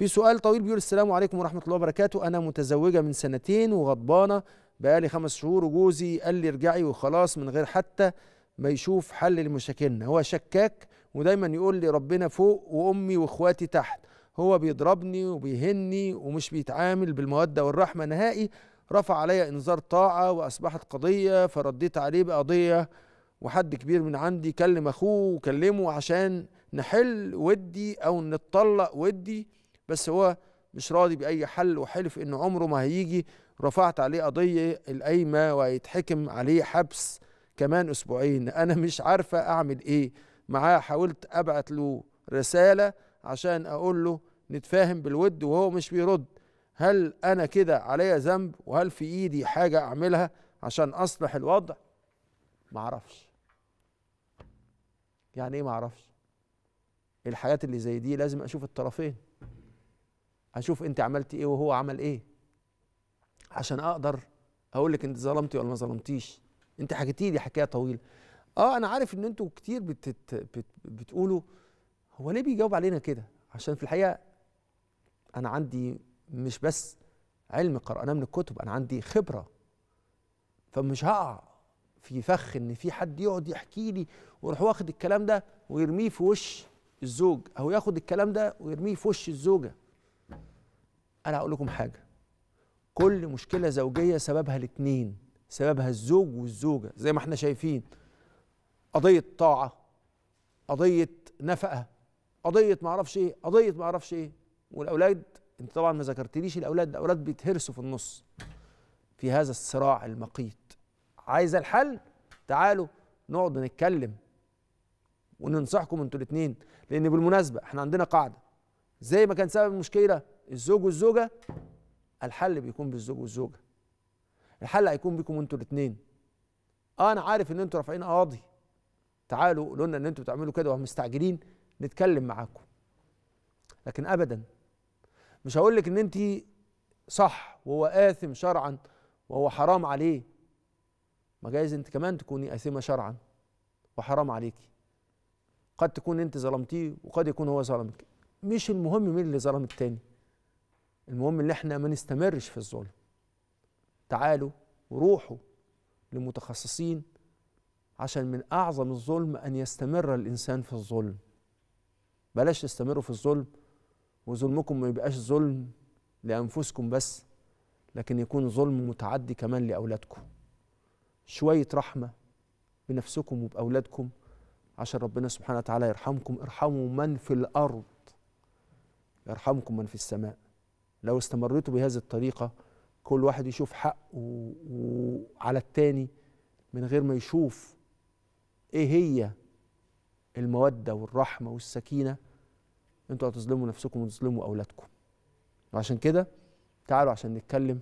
في سؤال طويل بيقول السلام عليكم ورحمه الله وبركاته انا متزوجه من سنتين وغضبانه بقالي خمس شهور وجوزي قال لي ارجعي وخلاص من غير حتى ما يشوف حل لمشاكلنا هو شكاك ودايما يقول لي ربنا فوق وامي واخواتي تحت هو بيضربني وبيهني ومش بيتعامل بالموده والرحمه نهائي رفع علي انذار طاعه واصبحت قضيه فرديت عليه بقضيه وحد كبير من عندي كلم اخوه وكلمه عشان نحل ودي او نتطلق ودي بس هو مش راضي باي حل وحلف ان عمره ما هيجي رفعت عليه قضيه القايمه وهيتحكم عليه حبس كمان اسبوعين انا مش عارفه اعمل ايه معاه حاولت ابعت له رساله عشان اقول له نتفاهم بالود وهو مش بيرد هل انا كده عليا ذنب وهل في ايدي حاجه اعملها عشان اصلح الوضع معرفش يعني ايه معرفش الحاجات اللي زي دي لازم اشوف الطرفين اشوف انت عملت ايه وهو عمل ايه عشان اقدر اقول لك انت ظلمتي ولا ما ظلمتيش انت حكيتي لي حكايه طويله اه انا عارف ان انتوا كتير بتت... بت... بتقولوا هو ليه بيجاوب علينا كده عشان في الحقيقه انا عندي مش بس علم قراناه من الكتب انا عندي خبره فمش هقع في فخ ان في حد يقعد يحكي لي ويروح واخد الكلام ده ويرميه في وش الزوج او ياخد الكلام ده ويرميه في وش الزوجه انا هقول لكم حاجه كل مشكله زوجيه سببها الاتنين سببها الزوج والزوجه زي ما احنا شايفين قضيه طاعه قضيه نفقه قضيه ما اعرفش ايه قضيه ما اعرفش ايه والاولاد انت طبعا ما ذكرتليش الاولاد الاولاد بيتهرسوا في النص في هذا الصراع المقيت عايز الحل تعالوا نقعد نتكلم وننصحكم انتوا الاثنين لان بالمناسبه احنا عندنا قاعده زي ما كان سبب المشكله الزوج والزوجه الحل بيكون بالزوج والزوجه الحل هيكون بيكم انتوا الاثنين اه انا عارف ان انتوا رافعين قاضي تعالوا قولوا لنا ان انتوا بتعملوا كده ومستعجلين نتكلم معاكم لكن ابدا مش هقول لك ان انت صح وهو آثم شرعا وهو حرام عليه ما جايز انت كمان تكوني آثمة شرعا وحرام عليكي قد تكون انت ظلمتيه وقد يكون هو ظلمك مش المهم مين اللي ظلم التاني المهم ان احنا ما نستمرش في الظلم تعالوا وروحوا لمتخصصين عشان من اعظم الظلم ان يستمر الانسان في الظلم بلاش تستمروا في الظلم وظلمكم ما يبقاش ظلم لانفسكم بس لكن يكون ظلم متعدي كمان لاولادكم شويه رحمه بنفسكم وباولادكم عشان ربنا سبحانه وتعالى يرحمكم ارحموا من في الارض يرحمكم من في السماء لو استمرتوا بهذه الطريقة كل واحد يشوف حقه على التاني من غير ما يشوف ايه هي المودة والرحمة والسكينة انتوا هتظلموا نفسكم وتظلموا أولادكم وعشان كده تعالوا عشان نتكلم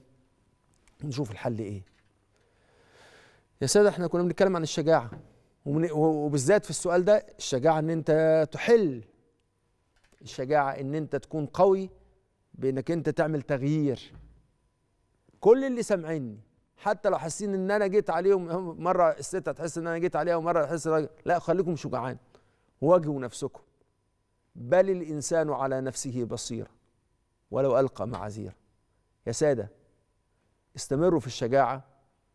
ونشوف الحل ايه يا سادة احنا كنا بنتكلم عن الشجاعة إيه، وبالذات في السؤال ده الشجاعة ان انت تحل الشجاعة ان انت تكون قوي بانك انت تعمل تغيير كل اللي سامعيني حتى لو حاسين ان انا جيت عليهم مره الست هتحس ان انا جيت عليها ومره تحس لا خليكم شجعان واجهوا نفسكم بل الانسان على نفسه بصيره ولو القى معاذير يا ساده استمروا في الشجاعه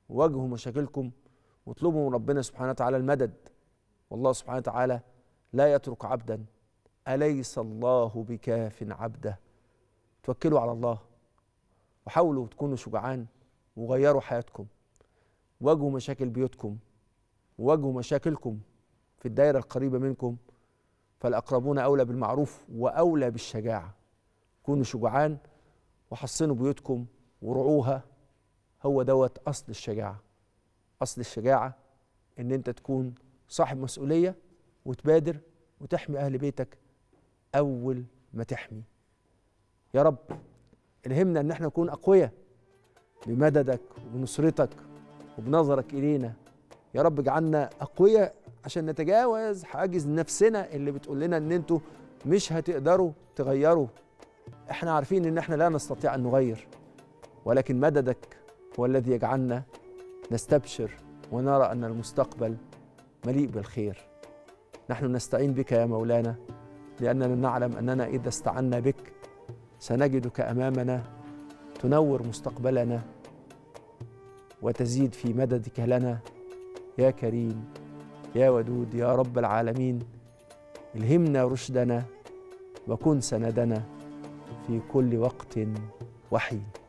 واجهوا مشاكلكم واطلبوا من ربنا سبحانه وتعالى المدد والله سبحانه وتعالى لا يترك عبدا اليس الله بكاف عبده توكلوا على الله وحاولوا تكونوا شجعان وغيروا حياتكم واجهوا مشاكل بيوتكم واجهوا مشاكلكم في الدائرة القريبة منكم فالأقربون أولى بالمعروف وأولى بالشجاعة كونوا شجعان وحصنوا بيوتكم ورعوها هو دوت أصل الشجاعة أصل الشجاعة إن أنت تكون صاحب مسؤولية وتبادر وتحمي أهل بيتك أول ما تحمي يا رب الهمنا ان احنا نكون اقوياء بمددك وبنصرتك وبنظرك الينا يا رب اجعلنا اقوياء عشان نتجاوز حاجز نفسنا اللي بتقول لنا ان انتوا مش هتقدروا تغيروا احنا عارفين ان احنا لا نستطيع ان نغير ولكن مددك هو الذي يجعلنا نستبشر ونرى ان المستقبل مليء بالخير نحن نستعين بك يا مولانا لاننا نعلم اننا اذا استعنا بك سنجدك امامنا تنور مستقبلنا وتزيد في مددك لنا يا كريم يا ودود يا رب العالمين الهمنا رشدنا وكن سندنا في كل وقت وحين